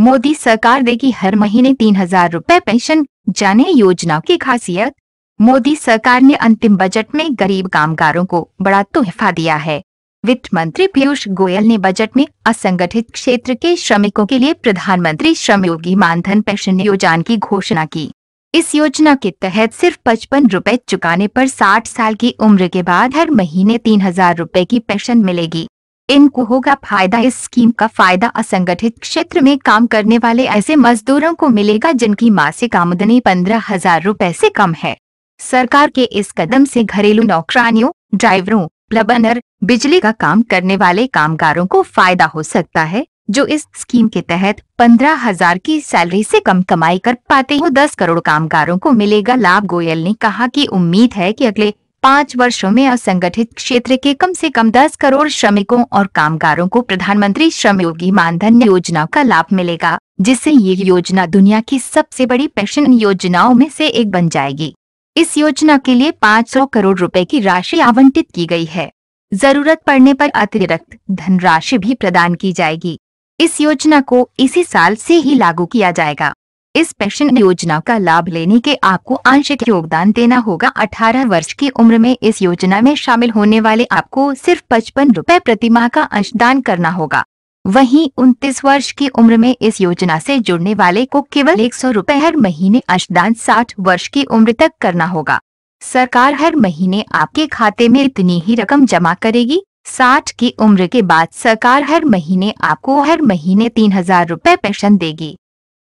मोदी सरकार देगी हर महीने तीन हजार रूपए पेंशन जाने योजना की खासियत मोदी सरकार ने अंतिम बजट में गरीब कामगारों को बड़ा तोहफा दिया है वित्त मंत्री पीयूष गोयल ने बजट में असंगठित क्षेत्र के श्रमिकों के लिए प्रधानमंत्री श्रम योगी मानधन पेंशन योजना की घोषणा की इस योजना के तहत सिर्फ पचपन रूपए चुकाने पर 60 साल की उम्र के बाद हर महीने तीन हजार रूपए की पेंशन मिलेगी इनको होगा फायदा इस स्कीम का फायदा असंगठित क्षेत्र में काम करने वाले ऐसे मजदूरों को मिलेगा जिनकी मासिक आमदनी पंद्रह हजार रूपए ऐसी कम है सरकार के इस कदम से घरेलू नौकरानियों ड्राइवरों प्लबनर बिजली का काम करने वाले कामगारों को फायदा हो सकता है जो इस स्कीम के तहत पंद्रह हजार की सैलरी से कम कमाई कर पाते हो दस करोड़ कामगारों को मिलेगा लाभ गोयल ने कहा कि उम्मीद है कि अगले पाँच वर्षों में असंगठित क्षेत्र के कम से कम 10 करोड़ श्रमिकों और कामगारों को प्रधानमंत्री श्रम योगी मानधन योजना का लाभ मिलेगा जिससे ये योजना दुनिया की सबसे बड़ी पेंशन योजनाओं में से एक बन जाएगी इस योजना के लिए 500 करोड़ रुपए की राशि आवंटित की गई है जरूरत पड़ने पर अतिरिक्त धनराशि भी प्रदान की जाएगी इस योजना को इसी साल ऐसी ही लागू किया जाएगा इस पेंशन योजना का लाभ लेने के आपको आंशिक योगदान देना होगा 18 वर्ष की उम्र में इस योजना में शामिल होने वाले आपको सिर्फ पचपन रूपए प्रति माह का अंशदान करना होगा वहीं उनतीस वर्ष की उम्र में इस योजना से जुड़ने वाले को केवल एक सौ रूपए हर महीने अंशदान 60 वर्ष की उम्र तक करना होगा सरकार हर महीने आपके खाते में इतनी ही रकम जमा करेगी साठ की उम्र के बाद सरकार हर महीने आपको हर महीने तीन हजार रूपए पेंशन देगी